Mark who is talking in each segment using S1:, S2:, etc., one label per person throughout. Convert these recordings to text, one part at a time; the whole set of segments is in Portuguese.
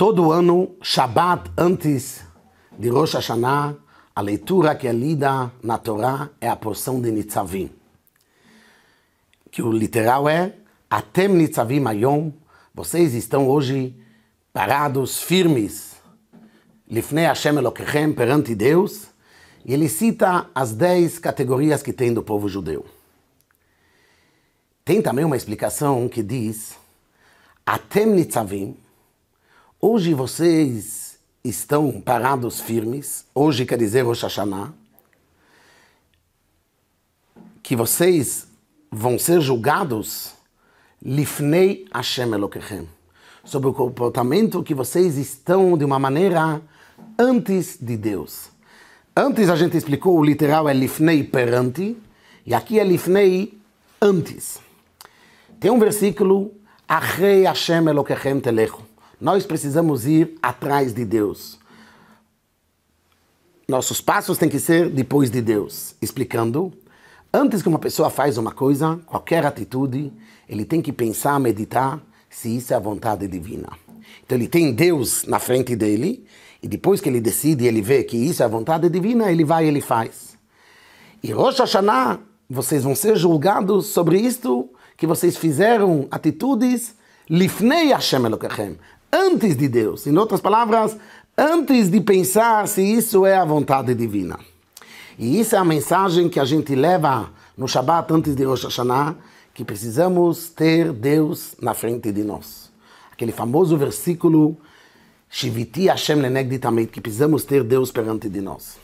S1: todo ano, Shabbat, antes de Rosh Hashanah, a leitura que é lida na Torá é a porção de Nitzavim, que o literal é Atem Nitzavim Ayom, vocês estão hoje parados, firmes, Lifnei Hashem Elokechem, perante Deus, e ele cita as dez categorias que tem do povo judeu. Tem também uma explicação que diz Atem Nitzavim, Hoje vocês estão parados firmes, hoje quer dizer Rosh Hashanah, que vocês vão ser julgados Lifnei Hashem Elokechem, sobre o comportamento que vocês estão de uma maneira antes de Deus. Antes a gente explicou o literal é Lifnei perante, e aqui é Lifnei antes. Tem um versículo, Achei Hashem Elokechem Telecho nós precisamos ir atrás de Deus. Nossos passos têm que ser depois de Deus. Explicando, antes que uma pessoa faz uma coisa, qualquer atitude, ele tem que pensar, meditar se isso é a vontade divina. Então ele tem Deus na frente dele e depois que ele decide, ele vê que isso é a vontade divina, ele vai e ele faz. E Rosh Hashanah, vocês vão ser julgados sobre isto que vocês fizeram atitudes Lifnei Hashem Elokechem, antes de Deus. Em outras palavras, antes de pensar se isso é a vontade divina. E isso é a mensagem que a gente leva no Shabat antes de Rosh Hashanah, que precisamos ter Deus na frente de nós. Aquele famoso versículo Shiviti Hashem lenegditamit, que precisamos ter Deus perante de nós.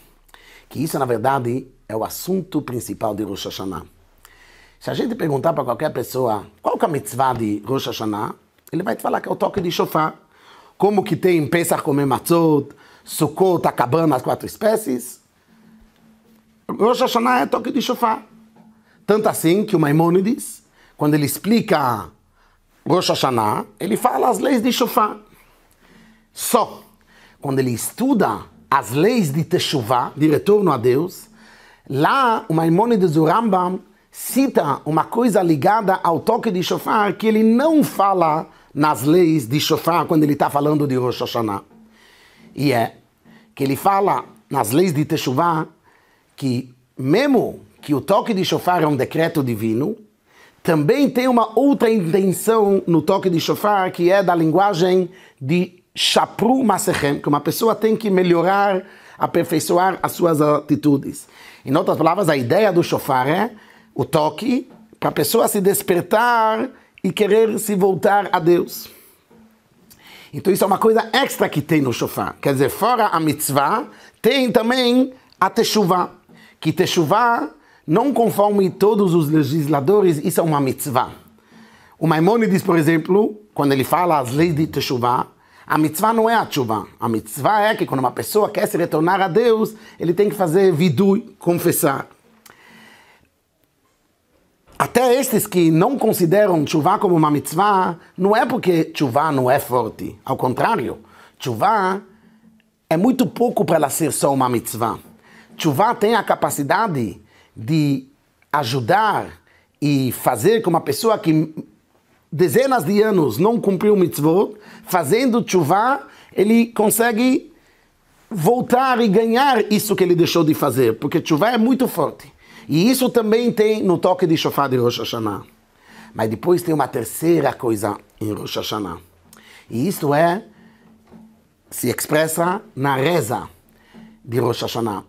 S1: Que isso, na verdade, é o assunto principal de Rosh Hashanah. Se a gente perguntar para qualquer pessoa qual é a mitzvah de Rosh Hashanah, ele vai te falar que é o toque de chofar. Como que tem pensar Pesach comer matzot, Sukkot acabando as quatro espécies. Rosh Hashanah é toque de chofar. Tanto assim que o Maimonides, quando ele explica Rosh Hashanah, ele fala as leis de chofar. Só quando ele estuda as leis de Teshuvah, de retorno a Deus, lá o Maimonides o Rambam, cita uma coisa ligada ao toque de chofar que ele não fala nas leis de Shofar quando ele está falando de Rosh Hashanah. E é que ele fala nas leis de Teshuvah que mesmo que o toque de Shofar é um decreto divino, também tem uma outra intenção no toque de Shofar que é da linguagem de Shapru Masechem, que uma pessoa tem que melhorar, aperfeiçoar as suas atitudes. Em outras palavras, a ideia do Shofar é o toque para a pessoa se despertar e querer se voltar a Deus. Então isso é uma coisa extra que tem no shofar. Quer dizer, fora a mitzvah, tem também a teshuvah. Que teshuvah, não conforme todos os legisladores, isso é uma mitzvah. O Maimonides, por exemplo, quando ele fala as leis de teshuvah, a mitzvah não é a teshuvah. A mitzvah é que quando uma pessoa quer se retornar a Deus, ele tem que fazer vidui, confessar. Até estes que não consideram chuva como uma mitzvah, não é porque chuva não é forte. Ao contrário, chuva é muito pouco para ela ser só uma mitzvah. Chuva tem a capacidade de ajudar e fazer com uma pessoa que dezenas de anos não cumpriu mitzvot, fazendo chuva, ele consegue voltar e ganhar isso que ele deixou de fazer, porque chuva é muito forte. E isso também tem no toque de shofar de Rosh Hashanah. Mas depois tem uma terceira coisa em Rosh Hashanah. E isso é, se expressa na reza de Rosh Hashanah.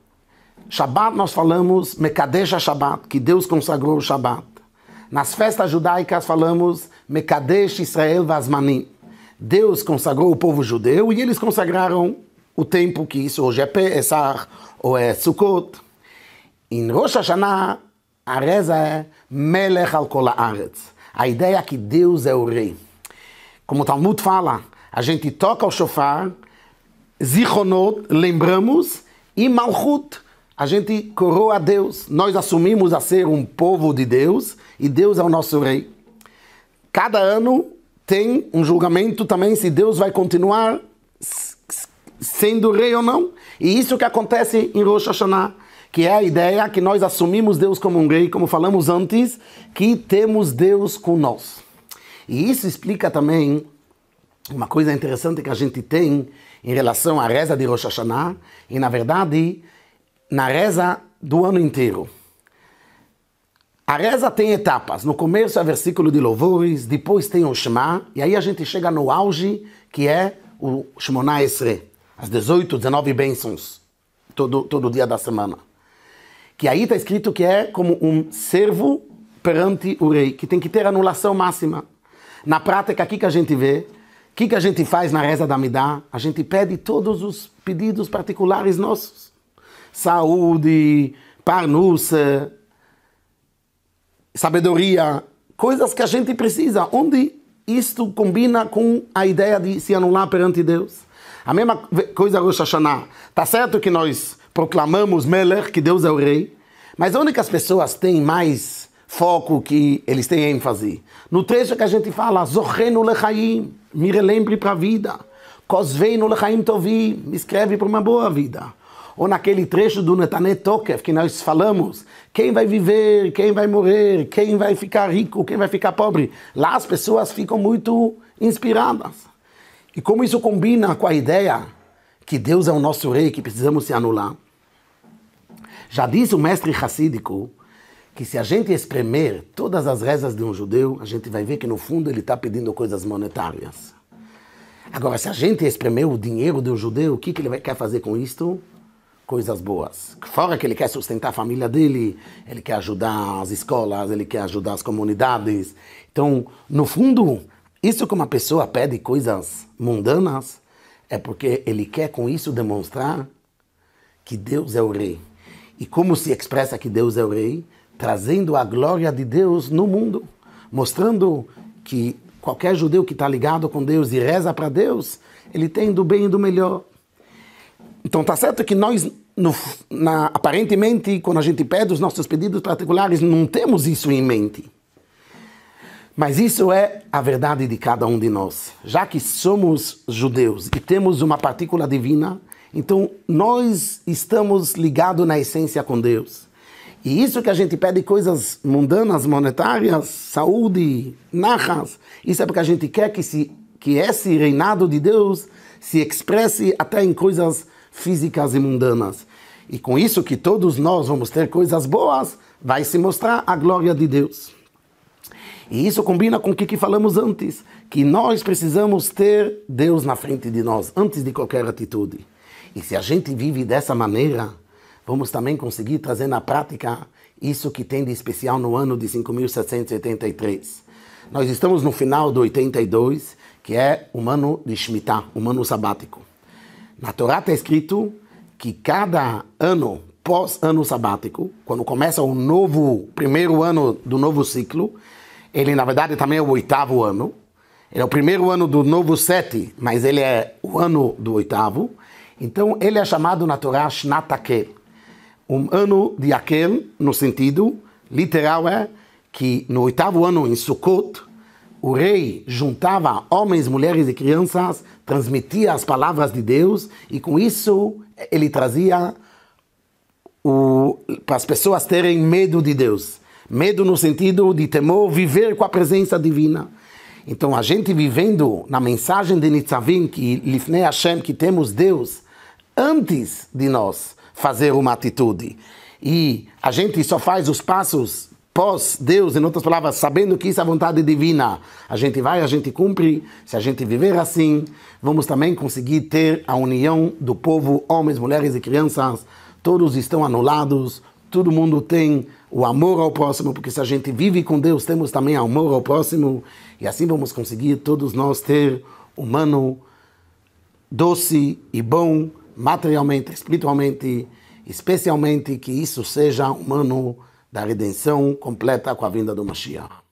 S1: Shabbat nós falamos Mekadesh Shabbat, que Deus consagrou o Shabbat. Nas festas judaicas falamos Mekadesh Israel Vazmani. Deus consagrou o povo judeu e eles consagraram o tempo que isso hoje é Pesach ou é Sukkot. Em Rosh Hashanah, a reza é Melech al Kol Haaretz. A ideia é que Deus é o rei. Como o Talmud fala, a gente toca o shofar, zichonot, lembramos, e malchut, a gente coroa a Deus. Nós assumimos a ser um povo de Deus e Deus é o nosso rei. Cada ano tem um julgamento também se Deus vai continuar sendo rei ou não. E isso que acontece em Rosh Hashanah que é a ideia que nós assumimos Deus como um rei, como falamos antes, que temos Deus com nós. E isso explica também uma coisa interessante que a gente tem em relação à reza de Rosh Hashanah e, na verdade, na reza do ano inteiro. A reza tem etapas. No começo é versículo de louvores, depois tem o Shema, e aí a gente chega no auge, que é o Shemona Esre, as 18, 19 bênçãos, todo, todo dia da semana que aí está escrito que é como um servo perante o rei, que tem que ter anulação máxima. Na prática, aqui que, a gente vê? O que, que a gente faz na reza da Midá? A gente pede todos os pedidos particulares nossos. Saúde, parnussa, sabedoria, coisas que a gente precisa. Onde isto combina com a ideia de se anular perante Deus? A mesma coisa Rosh Hashanah. Tá certo que nós proclamamos Meller, que Deus é o rei, mas onde que as pessoas têm mais foco que eles têm ênfase? No trecho que a gente fala, Zorrenu Lechaim, me relembre para a vida. Cosveinu Lechaim Tovi, me escreve para uma boa vida. Ou naquele trecho do Netané Tokev, que nós falamos, quem vai viver, quem vai morrer, quem vai ficar rico, quem vai ficar pobre. Lá as pessoas ficam muito inspiradas. E como isso combina com a ideia que Deus é o nosso rei, que precisamos se anular. Já diz o mestre racídico que se a gente espremer todas as rezas de um judeu, a gente vai ver que no fundo ele está pedindo coisas monetárias. Agora, se a gente espremer o dinheiro do judeu, o que, que ele quer fazer com isto? Coisas boas. Fora que ele quer sustentar a família dele, ele quer ajudar as escolas, ele quer ajudar as comunidades. Então, no fundo, isso que uma pessoa pede coisas mundanas é porque ele quer com isso demonstrar que Deus é o rei. E como se expressa que Deus é o Rei? Trazendo a glória de Deus no mundo, mostrando que qualquer judeu que está ligado com Deus e reza para Deus, ele tem do bem e do melhor. Então tá certo que nós, no, na, aparentemente, quando a gente pede os nossos pedidos particulares, não temos isso em mente. Mas isso é a verdade de cada um de nós. Já que somos judeus e temos uma partícula divina, então, nós estamos ligados na essência com Deus. E isso que a gente pede coisas mundanas, monetárias, saúde, narras, isso é porque a gente quer que, se, que esse reinado de Deus se expresse até em coisas físicas e mundanas. E com isso que todos nós vamos ter coisas boas, vai se mostrar a glória de Deus. E isso combina com o que, que falamos antes, que nós precisamos ter Deus na frente de nós, antes de qualquer atitude. E se a gente vive dessa maneira, vamos também conseguir trazer na prática isso que tem de especial no ano de 5783. Nós estamos no final do 82, que é o ano de Shemitah, o ano sabático. Na Torá está escrito que cada ano pós ano sabático, quando começa o novo primeiro ano do novo ciclo, ele na verdade também é o oitavo ano. Ele é o primeiro ano do novo sete, mas ele é o ano do oitavo. Então ele é chamado na Torá Shnat Akel, um ano de Akel, no sentido literal é que no oitavo ano em Sukkot, o rei juntava homens, mulheres e crianças, transmitia as palavras de Deus e com isso ele trazia o, para as pessoas terem medo de Deus. Medo no sentido de temor, viver com a presença divina. Então a gente vivendo na mensagem de Nitzavim, que Lifnei Hashem, que temos Deus antes de nós fazer uma atitude. E a gente só faz os passos pós Deus, em outras palavras, sabendo que isso é vontade divina. A gente vai, a gente cumpre. Se a gente viver assim, vamos também conseguir ter a união do povo, homens, mulheres e crianças. Todos estão anulados, todo mundo tem o amor ao próximo, porque se a gente vive com Deus, temos também amor ao próximo. E assim vamos conseguir todos nós ter humano, doce e bom materialmente, espiritualmente, especialmente que isso seja um ano da redenção completa com a vinda do Mashiach.